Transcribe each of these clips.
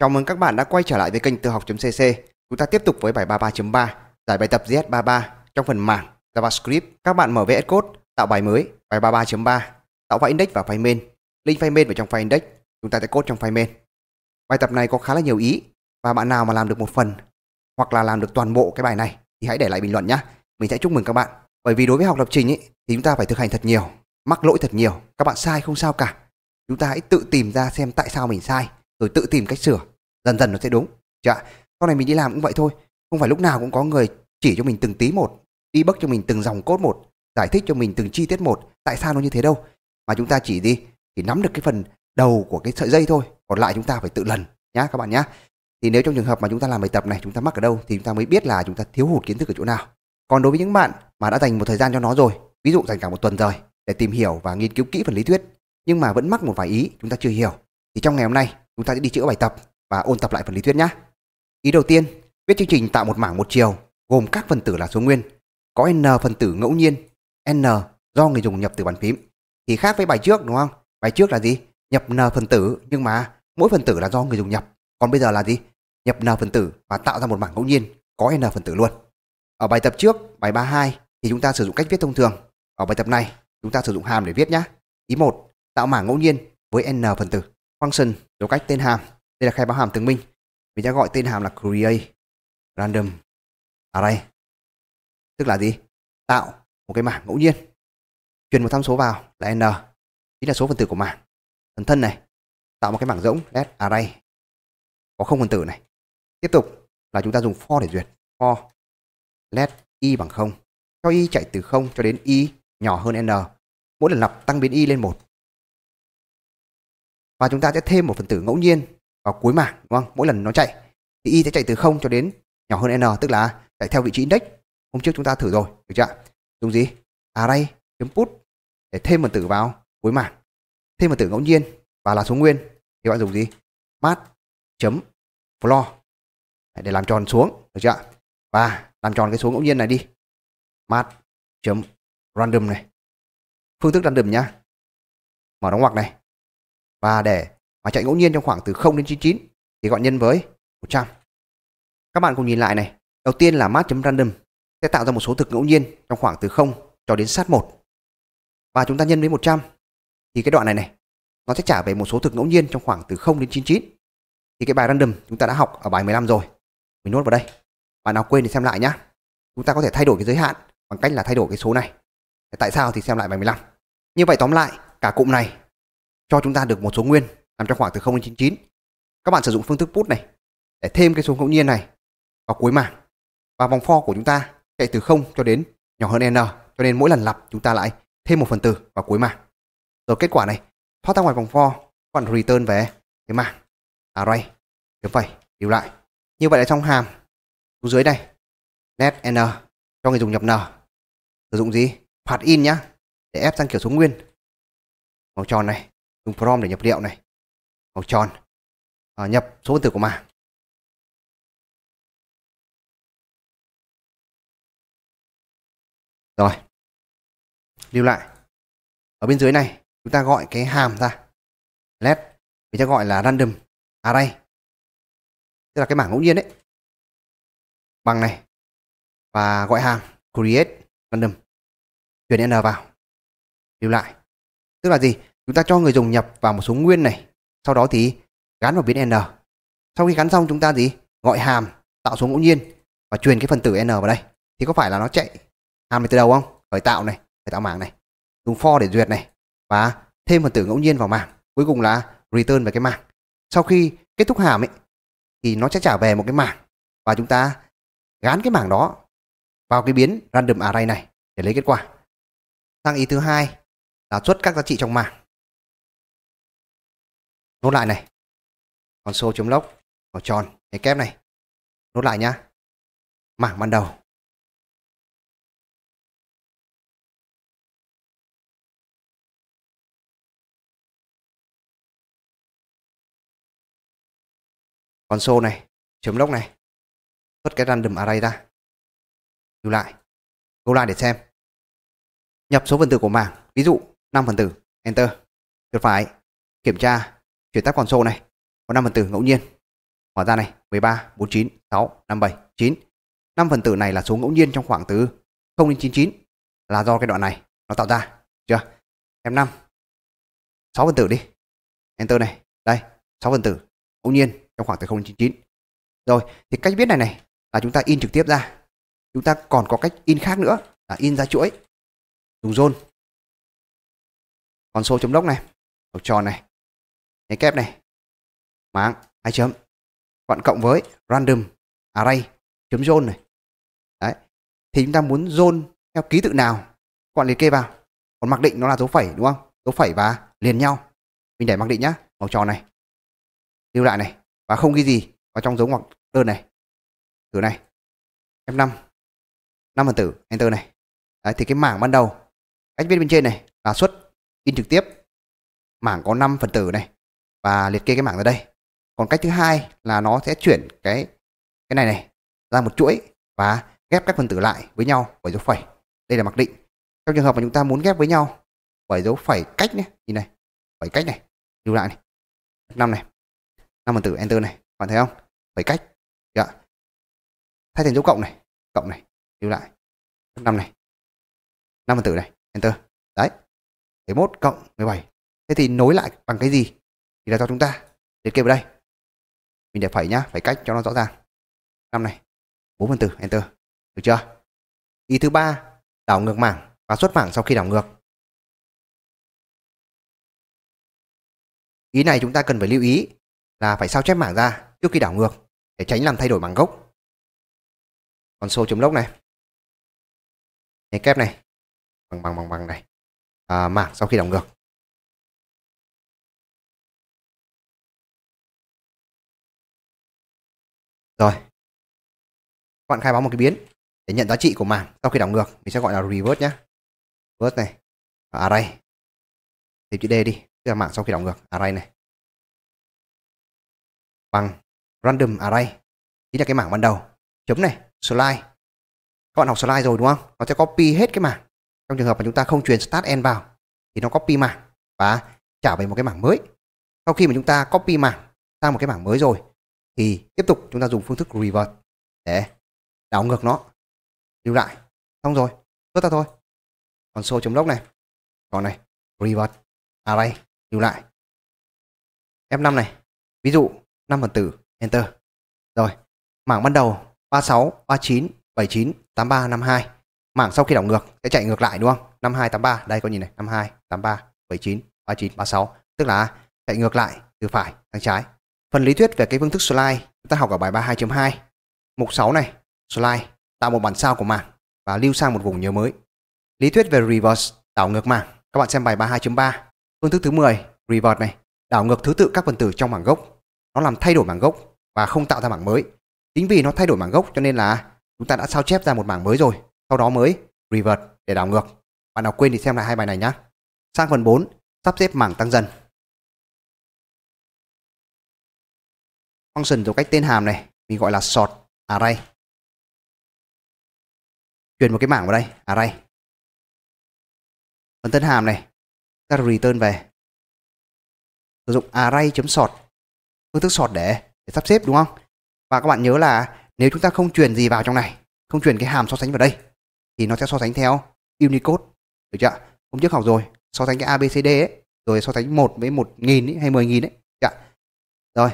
Chào mừng các bạn đã quay trở lại với kênh tự học.cc. Chúng ta tiếp tục với bài 33.3, giải bài tập JS33 trong phần mảng JavaScript. Các bạn mở VS Code, tạo bài mới, bài 33.3, tạo file index và file main. Link file main vào trong file index, chúng ta sẽ code trong file main. Bài tập này có khá là nhiều ý và bạn nào mà làm được một phần hoặc là làm được toàn bộ cái bài này thì hãy để lại bình luận nhé. Mình sẽ chúc mừng các bạn. Bởi vì đối với học lập trình ấy, thì chúng ta phải thực hành thật nhiều, mắc lỗi thật nhiều. Các bạn sai không sao cả. Chúng ta hãy tự tìm ra xem tại sao mình sai rồi tự tìm cách sửa dần dần nó sẽ đúng dạ sau này mình đi làm cũng vậy thôi không phải lúc nào cũng có người chỉ cho mình từng tí một đi bấc cho mình từng dòng cốt một giải thích cho mình từng chi tiết một tại sao nó như thế đâu mà chúng ta chỉ đi chỉ nắm được cái phần đầu của cái sợi dây thôi còn lại chúng ta phải tự lần nhá các bạn nhá thì nếu trong trường hợp mà chúng ta làm bài tập này chúng ta mắc ở đâu thì chúng ta mới biết là chúng ta thiếu hụt kiến thức ở chỗ nào còn đối với những bạn mà đã dành một thời gian cho nó rồi ví dụ dành cả một tuần rồi để tìm hiểu và nghiên cứu kỹ phần lý thuyết nhưng mà vẫn mắc một vài ý chúng ta chưa hiểu thì trong ngày hôm nay chúng ta sẽ đi chữa bài tập và ôn tập lại phần lý thuyết nhé. Ý đầu tiên, viết chương trình tạo một mảng một chiều gồm các phần tử là số nguyên, có n phần tử ngẫu nhiên, n do người dùng nhập từ bàn phím. Thì khác với bài trước đúng không? Bài trước là gì? Nhập n phần tử nhưng mà mỗi phần tử là do người dùng nhập. Còn bây giờ là gì? Nhập n phần tử và tạo ra một mảng ngẫu nhiên có n phần tử luôn. Ở bài tập trước, bài 32 thì chúng ta sử dụng cách viết thông thường. Ở bài tập này, chúng ta sử dụng hàm để viết nhé. Ý 1, tạo mảng ngẫu nhiên với n phần tử. Function dấu cách tên hàm đây là khai báo hàm chứng minh mình đã gọi tên hàm là create random array tức là gì tạo một cái mảng ngẫu nhiên truyền một tham số vào là n chính là số phần tử của mảng phần thân này tạo một cái mảng rỗng let array có không phần tử này tiếp tục là chúng ta dùng for để duyệt for let y bằng không, cho y chạy từ 0 cho đến y nhỏ hơn n mỗi lần lặp tăng biến y lên một và chúng ta sẽ thêm một phần tử ngẫu nhiên vào cuối mảng đúng không mỗi lần nó chạy thì y sẽ chạy từ 0 cho đến nhỏ hơn n tức là chạy theo vị trí index hôm trước chúng ta thử rồi được chưa dùng gì array chấm put để thêm phần tử vào cuối mảng thêm phần tử ngẫu nhiên và là số nguyên thì bạn dùng gì mat chấm floor để làm tròn xuống được chưa và làm tròn cái số ngẫu nhiên này đi mat chấm random này phương thức random nhá mở đóng ngoặc này và để mà chạy ngẫu nhiên trong khoảng từ 0 đến 99 thì gọi nhân với 100. Các bạn cùng nhìn lại này, đầu tiên là math.random sẽ tạo ra một số thực ngẫu nhiên trong khoảng từ 0 cho đến sát 1. Và chúng ta nhân với 100 thì cái đoạn này này nó sẽ trả về một số thực ngẫu nhiên trong khoảng từ 0 đến 99. Thì cái bài random chúng ta đã học ở bài 15 rồi. Mình nốt vào đây. Bạn nào quên thì xem lại nhá. Chúng ta có thể thay đổi cái giới hạn bằng cách là thay đổi cái số này. Tại sao thì xem lại bài 15. Như vậy tóm lại, cả cụm này cho chúng ta được một số nguyên nằm trong khoảng từ 0 đến 99. Các bạn sử dụng phương thức put này để thêm cái số ngẫu nhiên này vào cuối mảng và vòng for của chúng ta chạy từ 0 cho đến nhỏ hơn n cho nên mỗi lần lặp chúng ta lại thêm một phần tử vào cuối mảng. Rồi kết quả này thoát ra ngoài vòng for còn return về cái mảng array à, chấm phẩy điều lại. Như vậy là trong hàm xuống dưới đây net n cho người dùng nhập n sử dụng gì phạt in nhá để ép sang kiểu số nguyên màu tròn này dùng from để nhập liệu này màu tròn à, nhập số 文 từ của mảng rồi lưu lại ở bên dưới này chúng ta gọi cái hàm ra let chúng ta gọi là random array tức là cái mảng ngẫu nhiên đấy bằng này và gọi hàm create random chuyển n vào lưu lại tức là gì Chúng ta cho người dùng nhập vào một số nguyên này, sau đó thì gắn vào biến N. Sau khi gắn xong chúng ta gì? Gọi hàm tạo số ngẫu nhiên và truyền cái phần tử N vào đây. Thì có phải là nó chạy hàm này từ đầu không? Khởi tạo này, khởi tạo mảng này. Dùng for để duyệt này và thêm phần tử ngẫu nhiên vào mảng. Cuối cùng là return về cái mảng. Sau khi kết thúc hàm ấy thì nó sẽ trả về một cái mảng và chúng ta gán cái mảng đó vào cái biến random array này để lấy kết quả. Sang ý thứ hai là xuất các giá trị trong mảng nốt lại này còn console chấm lốc vào tròn cái kép này nốt lại nhá mảng ban đầu con console này chấm lốc này xuất cái random array ra lưu lại go lại để xem nhập số phần tử của mảng ví dụ 5 phần tử enter được phải kiểm tra Chuyển tab console này có 5 phần tử ngẫu nhiên. Hóa ra này 13, 49, 6, 57, 9. 5 phần tử này là số ngẫu nhiên trong khoảng từ 0 đến 99 là do cái đoạn này nó tạo ra. Chưa? Em 5. 6 phần tử đi. Enter này. Đây, 6 phần tử ngẫu nhiên trong khoảng từ 0 đến 99. Rồi, thì cách viết này này là chúng ta in trực tiếp ra. Chúng ta còn có cách in khác nữa là in ra chuỗi. Dùng zone. Console.log này, màu tròn này, cái kép này mảng hai chấm còn cộng với random array chấm zone này đấy thì chúng ta muốn zone theo ký tự nào còn liệt kê vào còn mặc định nó là dấu phẩy đúng không dấu phẩy và liền nhau mình để mặc định nhá màu tròn này lưu lại này và không ghi gì vào trong dấu ngoặc đơn này thử này F5 năm phần tử enter này đấy thì cái mảng ban đầu cách viết bên trên này là xuất in trực tiếp mảng có 5 phần tử này và liệt kê cái mảng ra đây còn cách thứ hai là nó sẽ chuyển cái cái này này ra một chuỗi và ghép các phần tử lại với nhau bởi dấu phẩy đây là mặc định trong trường hợp mà chúng ta muốn ghép với nhau bởi dấu phẩy cách nhé. nhìn này phẩy cách này lưu lại này năm này năm phần tử enter này bạn thấy không phẩy cách dạ. thay thành dấu cộng này cộng này lưu lại năm này năm phần tử này enter đấy 11 cộng 17 thế thì nối lại bằng cái gì thì là cho chúng ta liệt kê vào đây mình để phẩy nhá phải cách cho nó rõ ràng năm này bốn phần tử enter được chưa ý thứ ba đảo ngược mảng và xuất mảng sau khi đảo ngược ý này chúng ta cần phải lưu ý là phải sao chép mảng ra trước khi đảo ngược để tránh làm thay đổi mảng gốc còn số chấm lốc này nhánh kép này bằng bằng bằng bằng này à, mảng sau khi đảo ngược Rồi. Các bạn khai báo một cái biến để nhận giá trị của mảng sau khi đảo ngược mình sẽ gọi là reverse nhé. Reverse này. Và array. Thêm chữ D đi, tức là mảng sau khi đảo ngược array này. Bằng random array chính là cái mảng ban đầu. Chấm này, slide. Các bạn học slide rồi đúng không? Nó sẽ copy hết cái mảng. Trong trường hợp mà chúng ta không truyền start end vào thì nó copy mảng và trả về một cái mảng mới. Sau khi mà chúng ta copy mảng sang một cái mảng mới rồi thì tiếp tục chúng ta dùng phương thức revert để đảo ngược nó lưu lại xong rồi xuất ta thôi còn số chấm lốc này còn này revert array lưu lại F5 này ví dụ 5 phần tử enter rồi mảng ban đầu 36 39 79 83 52 mảng sau khi đảo ngược sẽ chạy ngược lại đúng không 52 83 đây con nhìn này 52 83 79 39 36 tức là chạy ngược lại từ phải sang trái Phần lý thuyết về cái phương thức slide chúng ta học ở bài 32.2. Mục 6 này, slide, tạo một bản sao của mảng và lưu sang một vùng nhớ mới. Lý thuyết về reverse, đảo ngược mảng, các bạn xem bài 32.3. Phương thức thứ 10, reverse này, đảo ngược thứ tự các phần tử trong mảng gốc. Nó làm thay đổi mảng gốc và không tạo ra mảng mới. Chính vì nó thay đổi mảng gốc cho nên là chúng ta đã sao chép ra một mảng mới rồi, sau đó mới reverse để đảo ngược. Bạn nào quên thì xem lại hai bài này nhé. Sang phần 4, sắp xếp mảng tăng dần. function thuộc cách tên hàm này mình gọi là sort array à truyền một cái mảng vào đây array à phần tên hàm này ta return về sử dụng array.sort à phương thức sort để, để sắp xếp đúng không và các bạn nhớ là nếu chúng ta không truyền gì vào trong này không truyền cái hàm so sánh vào đây thì nó sẽ so sánh theo Unicode được chưa hôm trước học rồi so sánh cái ABCD ấy rồi so sánh một với một nghìn hay mười nghìn ấy được rồi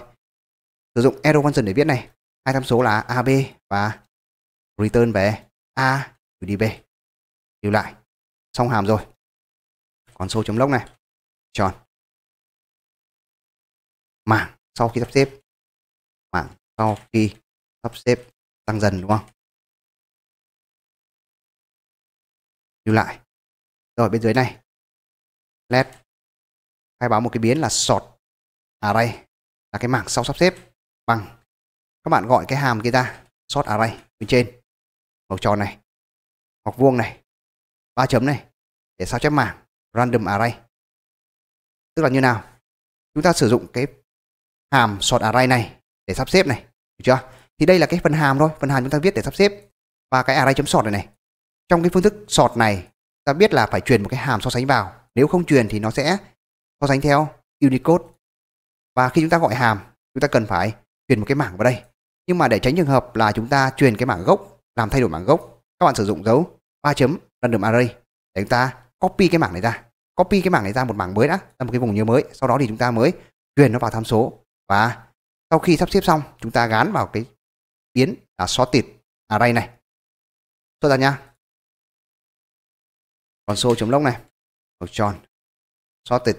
Sử dụng arrow function để viết này. Hai tham số là AB và return về A gửi đi B. Lưu lại. Xong hàm rồi. Còn số chấm lốc này. Tròn. Mảng sau khi sắp xếp. Mảng sau khi sắp xếp tăng dần đúng không? Lưu lại. Rồi bên dưới này. Let khai báo một cái biến là sort array là cái mảng sau sắp xếp bằng các bạn gọi cái hàm kia ra sort array bên trên màu tròn này hoặc vuông này ba chấm này để sao chép mảng random array tức là như nào chúng ta sử dụng cái hàm sort array này để sắp xếp này được chưa thì đây là cái phần hàm thôi phần hàm chúng ta viết để sắp xếp và cái array chấm sort này này trong cái phương thức sort này ta biết là phải truyền một cái hàm so sánh vào nếu không truyền thì nó sẽ so sánh theo unicode và khi chúng ta gọi hàm chúng ta cần phải truyền một cái mảng vào đây. Nhưng mà để tránh trường hợp là chúng ta truyền cái mảng gốc, làm thay đổi mảng gốc, các bạn sử dụng dấu 3 chấm random array để chúng ta copy cái mảng này ra. Copy cái mảng này ra một mảng mới đã, ra một cái vùng nhớ mới, sau đó thì chúng ta mới truyền nó vào tham số và sau khi sắp xếp xong, chúng ta gán vào cái biến là sorted array này. Cho ra nha còn số chấm lốc này, một tròn, sorted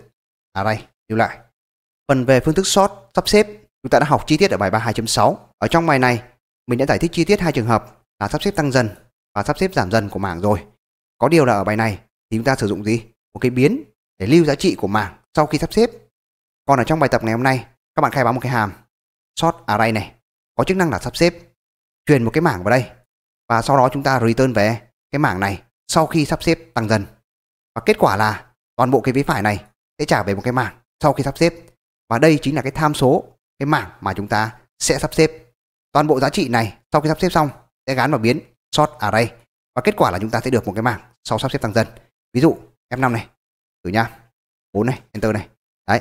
array lưu lại. Phần về phương thức sort sắp xếp Chúng ta đã học chi tiết ở bài 32.6. Ở trong bài này, mình đã giải thích chi tiết hai trường hợp là sắp xếp tăng dần và sắp xếp giảm dần của mảng rồi. Có điều là ở bài này thì chúng ta sử dụng gì? Một cái biến để lưu giá trị của mảng sau khi sắp xếp. Còn ở trong bài tập ngày hôm nay, các bạn khai báo một cái hàm sort array này có chức năng là sắp xếp. Truyền một cái mảng vào đây và sau đó chúng ta return về cái mảng này sau khi sắp xếp tăng dần. Và kết quả là toàn bộ cái vế phải này sẽ trả về một cái mảng sau khi sắp xếp. Và đây chính là cái tham số cái mảng mà chúng ta sẽ sắp xếp. Toàn bộ giá trị này sau khi sắp xếp xong sẽ gắn vào biến sort array và kết quả là chúng ta sẽ được một cái mảng sau sắp xếp tăng dần. Ví dụ F5 này, thử nhá. 4 này, enter này. Đấy,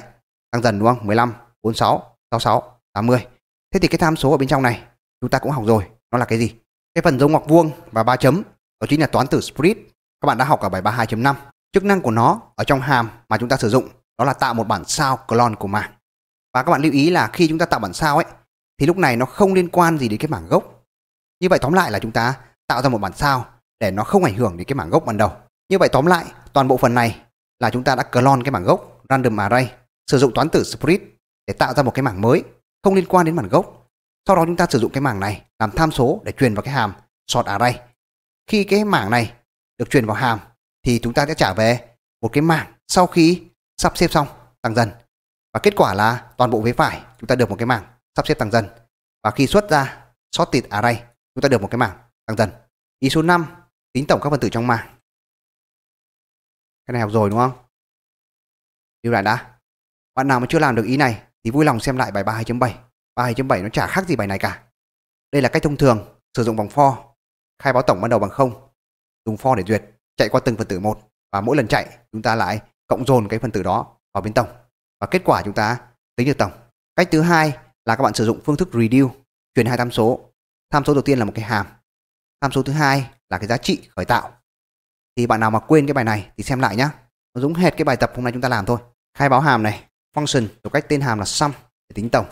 tăng dần đúng không? 15, 46, 66, 80. Thế thì cái tham số ở bên trong này chúng ta cũng học rồi, nó là cái gì? Cái phần dấu ngoặc vuông và ba chấm đó chính là toán tử split. Các bạn đã học ở bài 32.5. Chức năng của nó ở trong hàm mà chúng ta sử dụng đó là tạo một bản sao clone của mảng. Và các bạn lưu ý là khi chúng ta tạo bản sao ấy thì lúc này nó không liên quan gì đến cái mảng gốc. Như vậy tóm lại là chúng ta tạo ra một bản sao để nó không ảnh hưởng đến cái mảng gốc ban đầu. Như vậy tóm lại toàn bộ phần này là chúng ta đã clone cái mảng gốc random array sử dụng toán tử split để tạo ra một cái mảng mới không liên quan đến mảng gốc. Sau đó chúng ta sử dụng cái mảng này làm tham số để truyền vào cái hàm sort array. Khi cái mảng này được truyền vào hàm thì chúng ta sẽ trả về một cái mảng sau khi sắp xếp xong tăng dần và kết quả là toàn bộ vế phải chúng ta được một cái mảng sắp xếp tăng dần. Và khi xuất ra sorted array chúng ta được một cái mảng tăng dần. Ý số 5 tính tổng các phần tử trong mảng. Cái này học rồi đúng không? Lưu lại đã. Bạn nào mà chưa làm được ý này thì vui lòng xem lại bài 32.7. Bài 2.7 nó chả khác gì bài này cả. Đây là cách thông thường sử dụng vòng for, khai báo tổng ban đầu bằng không dùng for để duyệt, chạy qua từng phần tử một và mỗi lần chạy chúng ta lại cộng dồn cái phần tử đó vào bên tổng và kết quả chúng ta tính được tổng. Cách thứ hai là các bạn sử dụng phương thức reduce truyền hai tham số. Tham số đầu tiên là một cái hàm. Tham số thứ hai là cái giá trị khởi tạo. Thì bạn nào mà quên cái bài này thì xem lại nhá. Nó giống hệt cái bài tập hôm nay chúng ta làm thôi. Khai báo hàm này, function một cách tên hàm là sum để tính tổng.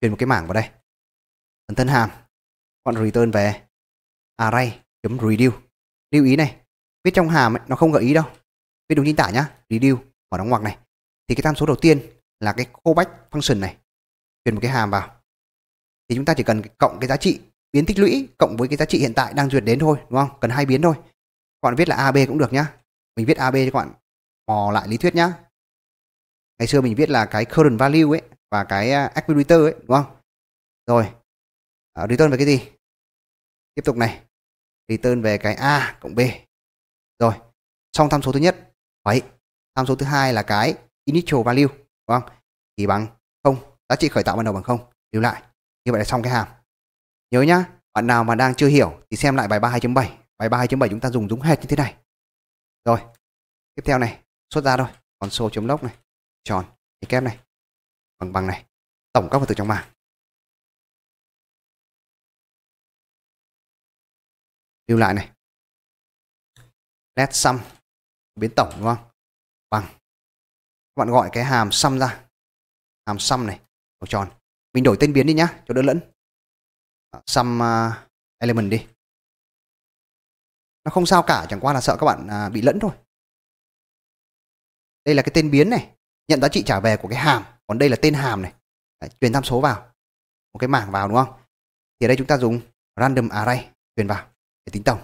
Truyền một cái mảng vào đây. Phần thân hàm, bạn return về array.reduce. Lưu ý này, viết trong hàm ấy, nó không gợi ý đâu. Viết đúng chính tả nhá, reduce, mở đóng ngoặc này thì cái tham số đầu tiên là cái callback function này truyền một cái hàm vào thì chúng ta chỉ cần cộng cái giá trị biến tích lũy cộng với cái giá trị hiện tại đang duyệt đến thôi đúng không cần hai biến thôi các bạn viết là ab cũng được nhá mình viết ab cho các bạn mò lại lý thuyết nhá ngày xưa mình viết là cái current value ấy và cái accumulator à, ấy đúng không rồi à, return về cái gì tiếp tục này return về cái a cộng b rồi xong tham số thứ nhất vậy tham số thứ hai là cái initial value đúng không thì bằng không giá trị khởi tạo ban đầu bằng không lưu lại như vậy là xong cái hàm nhớ nhá bạn nào mà đang chưa hiểu thì xem lại bài 32.7 bài 32.7 chúng ta dùng đúng hệt như thế này rồi tiếp theo này xuất ra thôi còn số chấm lốc này tròn thì kép này bằng bằng này tổng các phần tử trong bảng lưu lại này let sum biến tổng đúng không bằng các bạn gọi cái hàm sum ra hàm sum này màu tròn mình đổi tên biến đi nhá cho đỡ lẫn à, sum à, element đi nó không sao cả chẳng qua là sợ các bạn à, bị lẫn thôi đây là cái tên biến này nhận giá trị trả về của cái hàm còn đây là tên hàm này Đấy, truyền tham số vào một cái mảng vào đúng không thì ở đây chúng ta dùng random array truyền vào để tính tổng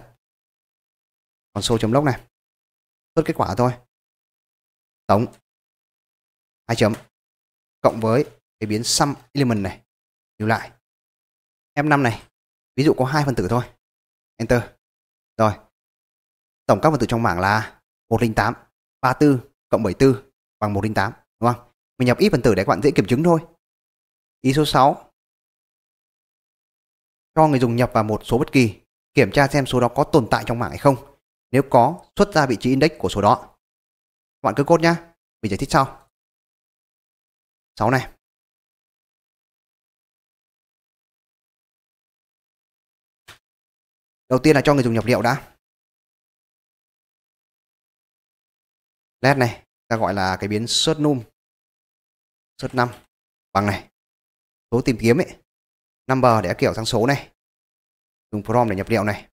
còn số chấm lốc này xuất kết quả thôi tổng hai chấm cộng với cái biến sum element này lưu lại F5 này ví dụ có hai phần tử thôi enter rồi tổng các phần tử trong mảng là 108 34 cộng 74 bằng 108 đúng không mình nhập ít phần tử để các bạn dễ kiểm chứng thôi ý số 6 cho người dùng nhập vào một số bất kỳ kiểm tra xem số đó có tồn tại trong mảng hay không nếu có xuất ra vị trí index của số đó các bạn cứ cốt nhá mình giải thích sau 6 này đầu tiên là cho người dùng nhập liệu đã Let này ta gọi là cái biến search num search 5 bằng này số tìm kiếm ấy number để kiểu sang số này dùng prom để nhập liệu này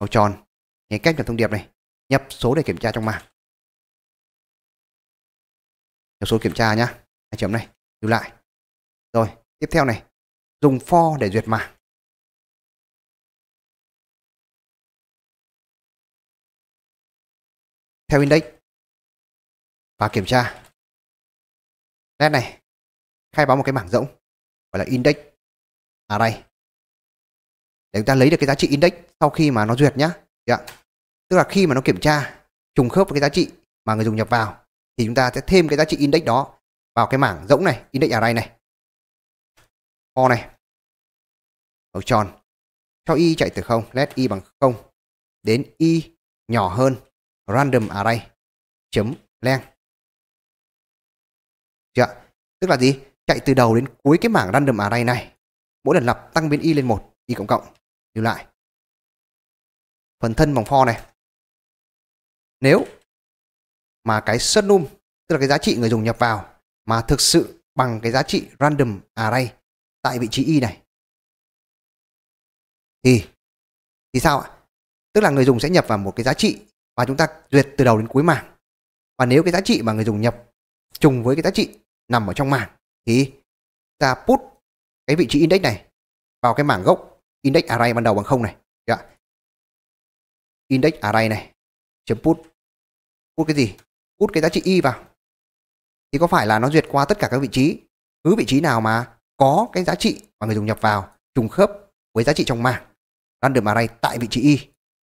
màu tròn nháy cách nhập thông điệp này nhập số để kiểm tra trong mạng. Nhập số kiểm tra nhá. Hai chấm này, lưu lại. Rồi, tiếp theo này, dùng for để duyệt mảng. Theo index và kiểm tra. Nét này khai báo một cái mảng rỗng gọi là index array. Để chúng ta lấy được cái giá trị index sau khi mà nó duyệt nhá. Tức là khi mà nó kiểm tra trùng khớp với cái giá trị mà người dùng nhập vào thì chúng ta sẽ thêm cái giá trị index đó vào cái mảng rỗng này, index array này. for này. ở tròn. Cho y chạy từ 0, let y bằng 0 đến y nhỏ hơn random array chấm len. Chưa? Tức là gì? Chạy từ đầu đến cuối cái mảng random array này. Mỗi lần lập tăng biến y lên một y cộng cộng, lưu lại. Phần thân vòng for này. Nếu mà cái subnum tức là cái giá trị người dùng nhập vào mà thực sự bằng cái giá trị random array tại vị trí y này thì thì sao ạ tức là người dùng sẽ nhập vào một cái giá trị và chúng ta duyệt từ đầu đến cuối mảng và nếu cái giá trị mà người dùng nhập trùng với cái giá trị nằm ở trong mảng thì ta put cái vị trí index này vào cái mảng gốc index array ban đầu bằng không này yeah. index array này chấm put put cái gì út cái giá trị y vào thì có phải là nó duyệt qua tất cả các vị trí cứ vị trí nào mà có cái giá trị mà người dùng nhập vào trùng khớp với giá trị trong mảng random array tại vị trí y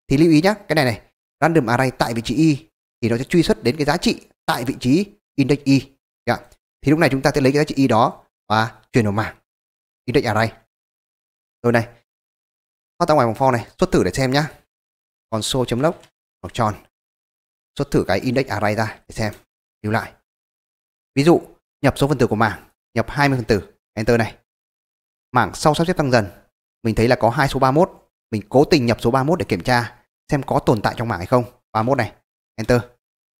thì lưu ý nhé cái này này random array tại vị trí y thì nó sẽ truy xuất đến cái giá trị tại vị trí index y dạ. thì lúc này chúng ta sẽ lấy cái giá trị y đó và chuyển vào mảng index array rồi này thoát ra ngoài vòng for này xuất thử để xem nhá console.log hoặc tròn xuất thử cái index array ra để xem, lưu lại. Ví dụ, nhập số phần tử của mảng, nhập 20 phần tử, enter này. Mảng sau sắp xếp tăng dần, mình thấy là có hai số 31, mình cố tình nhập số 31 để kiểm tra xem có tồn tại trong mảng hay không. 31 này, enter.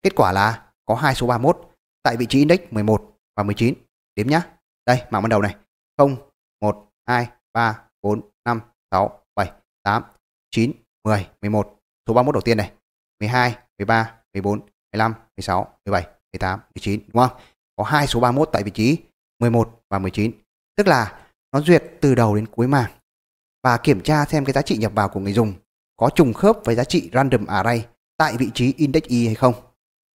Kết quả là có hai số 31 tại vị trí index 11 và 19. Đếm nhá. Đây, mảng ban đầu này. 0, 1, 2, 3, 4, 5, 6, 7, 8, 9, 10, 11. Số 31 đầu tiên này. 12, 13, 14, 15, 16, 17, 18, 19 đúng không? Có hai số 31 tại vị trí 11 và 19. Tức là nó duyệt từ đầu đến cuối mảng và kiểm tra xem cái giá trị nhập vào của người dùng có trùng khớp với giá trị random array tại vị trí index y hay không.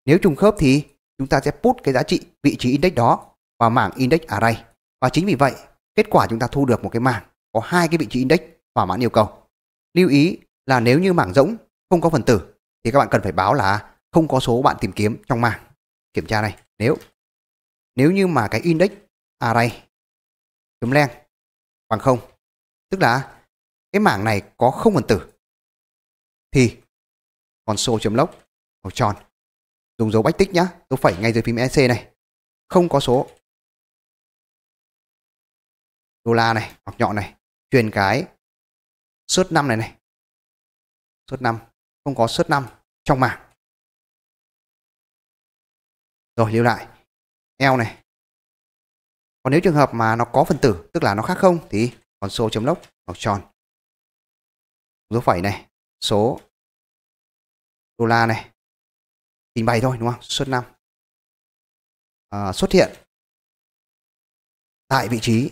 Nếu trùng khớp thì chúng ta sẽ put cái giá trị vị trí index đó vào mảng index array. Và chính vì vậy, kết quả chúng ta thu được một cái mảng có hai cái vị trí index thỏa mãn yêu cầu. Lưu ý là nếu như mảng rỗng không có phần tử thì các bạn cần phải báo là không có số bạn tìm kiếm trong mảng kiểm tra này nếu nếu như mà cái index array chấm len bằng không tức là cái mảng này có không phần tử thì console lốc màu tròn dùng dấu bách tích nhá dấu phẩy ngay dưới phím EC này không có số đô la này hoặc nhọn này truyền cái suất năm này này suất năm không có suất năm trong mảng rồi lưu lại. L này. Còn nếu trường hợp mà nó có phần tử, tức là nó khác không thì còn số chấm log hoặc tròn. Dấu phẩy này, số đô la này. Trình bày thôi đúng không? xuất năm À, xuất hiện tại vị trí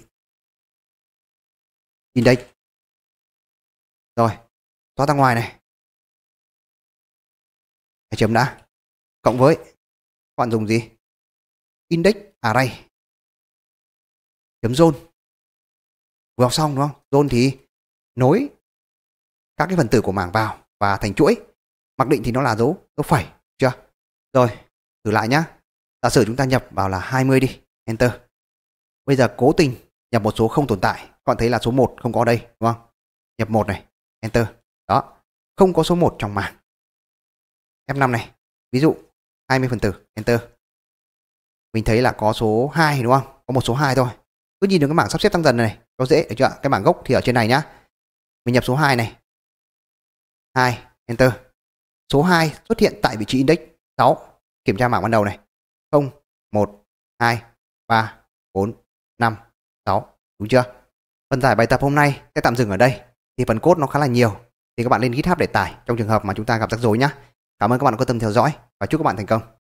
index. Rồi, thoát ra ngoài này. Để chấm đã. Cộng với các bạn dùng gì index array à, chấm zone vừa học xong đúng không zone thì nối các cái phần tử của mảng vào và thành chuỗi mặc định thì nó là dấu dấu phẩy chưa rồi thử lại nhá giả sử chúng ta nhập vào là 20 đi enter bây giờ cố tình nhập một số không tồn tại các bạn thấy là số 1 không có đây đúng không nhập một này enter đó không có số 1 trong mảng f5 này ví dụ 20 phần tử enter mình thấy là có số 2 đúng không có một số 2 thôi cứ nhìn được cái bảng sắp xếp tăng dần này có dễ được chưa cái bảng gốc thì ở trên này nhá mình nhập số 2 này 2 enter số 2 xuất hiện tại vị trí index 6 kiểm tra bảng ban đầu này 0 1 2 3 4 5 6 đúng chưa phần giải bài tập hôm nay sẽ tạm dừng ở đây thì phần cốt nó khá là nhiều thì các bạn lên GitHub để tải trong trường hợp mà chúng ta gặp rắc rối nhé Cảm ơn các bạn đã quan tâm theo dõi và chúc các bạn thành công.